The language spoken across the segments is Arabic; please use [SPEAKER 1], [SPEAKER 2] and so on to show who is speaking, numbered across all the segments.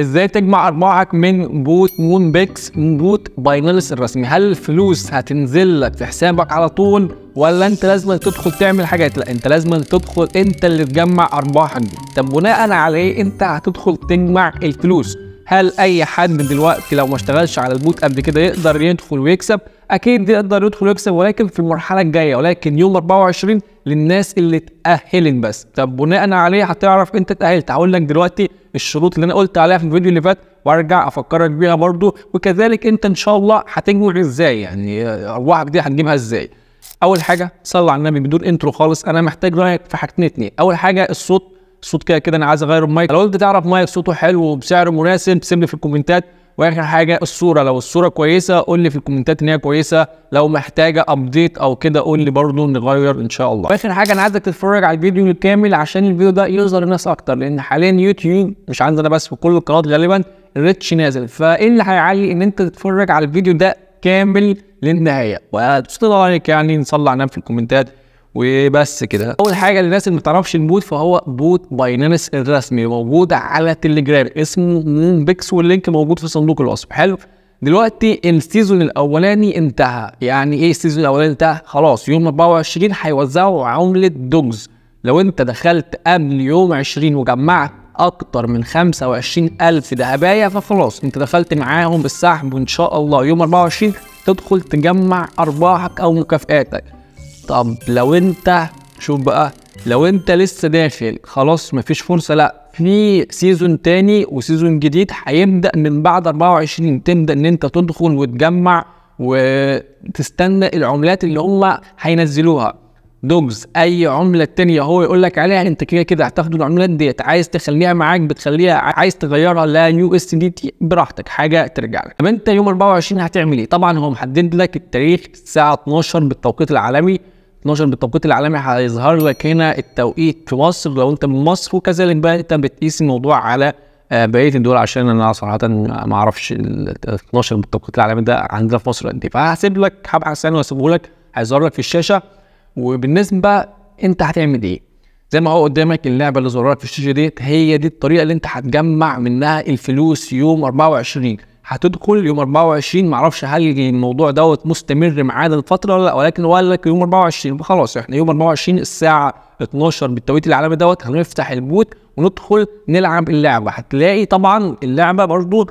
[SPEAKER 1] ازاي تجمع ارباحك من بوت مون بيكس من بوت باينانس الرسمي هل الفلوس هتنزل لك في حسابك على طول ولا انت لازم تدخل تعمل حاجات لا انت لازم تدخل انت اللي تجمع ارباحك دي طب بناء على ايه انت هتدخل تجمع الفلوس هل اي حد دلوقتي لو ما اشتغلش على البوت قبل كده يقدر يدخل ويكسب اكيد يقدر يدخل ويكسب ولكن في المرحله الجايه ولكن يوم 24 للناس اللي تأهلن بس طب بناء عليه هتعرف انت تأهلت هقول لك دلوقتي الشروط اللي انا قلت عليها في الفيديو اللي فات وارجع افكرك بيها برضو وكذلك انت ان شاء الله هتنجح ازاي يعني ارواحك دي هتجيبها ازاي اول حاجه صلى على النبي بدون انترو خالص انا محتاج رايك في حاجتين اتنين اول حاجه الصوت الصوت كده كده انا عايز اغير المايك لو انت تعرف مايك صوته حلو وبسعر مناسب سيب لي في الكومنتات واخر حاجه الصوره لو الصوره كويسه قول لي في الكومنتات ان هي كويسه لو محتاجه ابديت او كده قول لي برده نغير ان شاء الله واخر حاجه انا عايزك تتفرج على الفيديو الكامل عشان الفيديو ده يظهر للناس اكتر لان حاليا يوتيوب مش عندنا بس في كل القنوات غالبا الريتش نازل فايه اللي هيعلي ان انت تتفرج على الفيديو ده كامل للنهايه وتصلي عليك يعني نصلي على في الكومنتات وبس كده اول حاجه للناس اللي ما تعرفش البوت فهو بوت باينانس الرسمي موجود على تليجرام اسمه مون بيكس واللينك موجود في صندوق الوصف حلو دلوقتي السيزون الاولاني انتهى يعني ايه السيزون الاولاني انتهى خلاص يوم 24 هيوزعوا عمله دوجز لو انت دخلت قبل يوم 20 وجمعت اكتر من 25000 دهبايه فخلاص انت دخلت معاهم بالسحب وان شاء الله يوم 24 تدخل تجمع ارباحك او مكافئاتك طب لو انت شوف بقى لو انت لسه داخل خلاص مفيش فرصه لا في سيزون تاني وسيزون جديد هيبدا من بعد 24 تبدا ان انت تدخل وتجمع وتستنى العملات اللي هم هينزلوها دوجز اي عمله تانية هو يقول لك عليها انت كده كده هتاخد العملات ديت عايز تخليها معاك بتخليها عايز تغيرها لا يو اس دي تي براحتك حاجه ترجع لك طب انت يوم 24 هتعمل ايه طبعا هو محدد لك التاريخ الساعه 12 بالتوقيت العالمي 12 بالتوقيت العالمي هيظهر لك هنا التوقيت في مصر لو انت من مصر وكذلك بقى انت بتقيس الموضوع على آه، بقيه الدول عشان انا صراحه ما اعرفش ال 12 بالتوقيت العالمي ده عندنا في مصر قد ايه فهسيب لك هبحث عنه واسيبه لك هيظهر لك في الشاشه وبالنسبه بقى انت هتعمل ايه؟ زي ما هو قدامك اللعبه اللي ظهرت في الشاشه ديت هي دي الطريقه اللي انت هتجمع منها الفلوس يوم 24 هتدخل يوم 24 معرفش هل الموضوع دوت مستمر معانا الفتره ولا لا ولكن هو قال لك يوم 24 خلاص احنا يوم 24 الساعه 12 بالتوقيت العالمي دوت هنفتح البوت وندخل نلعب اللعبه هتلاقي طبعا اللعبه برضو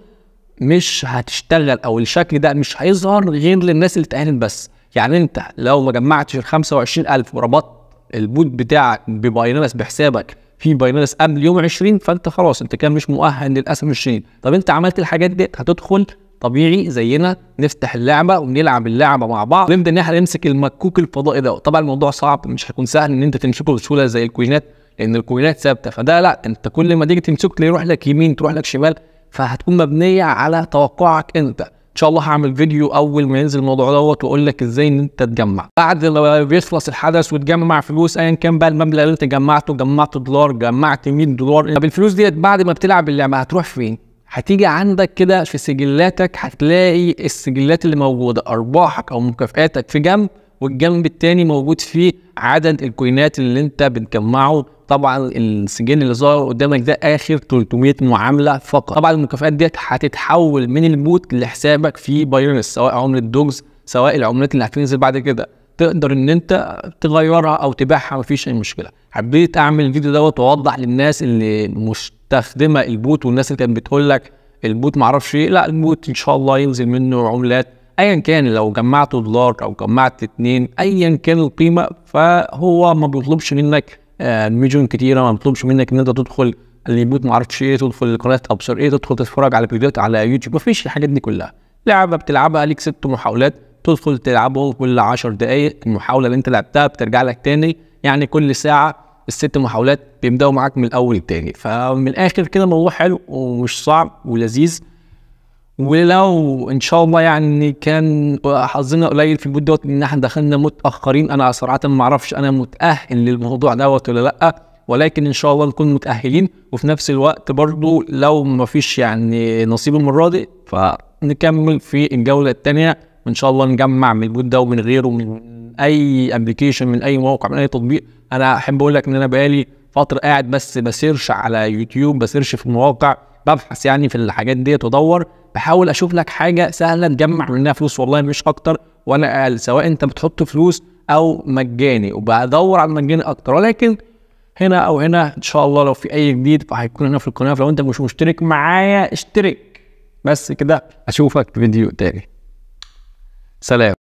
[SPEAKER 1] مش هتشتغل او الشكل ده مش هيظهر غير للناس اللي تاهلت بس يعني انت لو ما جمعتش ال 25000 وربطت البوت بتاعك ببايننس بحسابك في بايننس قبل يوم 20 فانت خلاص انت كان مش مؤهل للاسهم الشديد طب انت عملت الحاجات دي هتدخل طبيعي زينا نفتح اللعبه ونلعب اللعبه مع بعض ونبدا ان احنا نمسك المكوك الفضائي ده طبعا الموضوع صعب مش هيكون سهل ان انت تمسكه بسهوله زي الكوينات لان الكوينات ثابته فده لا انت كل ما تيجي تمسكه تلاقيه يروح لك يمين تروح لك شمال فهتكون مبنيه على توقعك انت ان شاء الله هعمل فيديو اول ما ينزل الموضوع دوت واقول لك ازاي ان انت تجمع بعد ما بيخلص الحدث وتجمع فلوس ايا كان بقى المبلغ اللي انت جمعته جمعت دولار جمعت 100 دولار طب الفلوس ديت بعد ما بتلعب اللعبه هتروح فين هتيجي عندك كده في سجلاتك هتلاقي السجلات اللي موجوده ارباحك او مكافئاتك في جنب والجنب التاني موجود فيه عدد الكوينات اللي انت بتجمعه طبعا السجل اللي ظهر قدامك ده اخر 300 معامله فقط طبعا المكافآت ديت هتتحول من البوت لحسابك في بايرنس سواء عمله دوجز سواء العملات اللي هتنزل بعد كده تقدر ان انت تغيرها او تبيعها مفيش اي مشكله حبيت اعمل الفيديو دوت واوضح للناس اللي مستخدمه البوت والناس اللي كانت بتقول لك البوت معرفش ايه لا البوت ان شاء الله ينزل منه عملات ايا كان لو جمعت دولار او جمعت اتنين ايا كان القيمه فهو ما بيطلبش منك آه، ميجون كتيره ما بطلبش منك ان انت تدخل اليوتيوب ما اعرفش ايه تدخل قناه ابصر ايه تدخل تتفرج على فيديوهات على يوتيوب ما فيش الحاجات دي كلها لعبه بتلعبها ليك ست محاولات تدخل تلعبهم كل 10 دقائق المحاوله اللي انت لعبتها بترجع لك تاني يعني كل ساعه الست محاولات بيبداوا معاك من الاول تاني فمن الاخر كده موضوع حلو ومش صعب ولذيذ ولو ان شاء الله يعني كان حظنا قليل في المود دوت ان احنا دخلنا متاخرين انا صراحه ما اعرفش انا متاهل للموضوع دوت ولا لا ولكن ان شاء الله نكون متاهلين وفي نفس الوقت برضو لو ما فيش يعني نصيب المره دي فنكمل في الجوله الثانيه وان شاء الله نجمع من المود ده ومن غيره من اي ابلكيشن من اي موقع من اي تطبيق انا احب اقول لك ان انا بقالي فتره قاعد بس بسيرش على يوتيوب بسيرش في مواقع ببحث يعني في الحاجات ديت وادور بحاول اشوف لك حاجه سهله تجمع منها فلوس والله مش اكتر ولا اقل سواء انت بتحط فلوس او مجاني وبدور على المجاني اكتر ولكن هنا او هنا ان شاء الله لو في اي جديد فهيكون هنا في القناه فلو انت مش مشترك معايا اشترك بس كده اشوفك في فيديو تاني سلام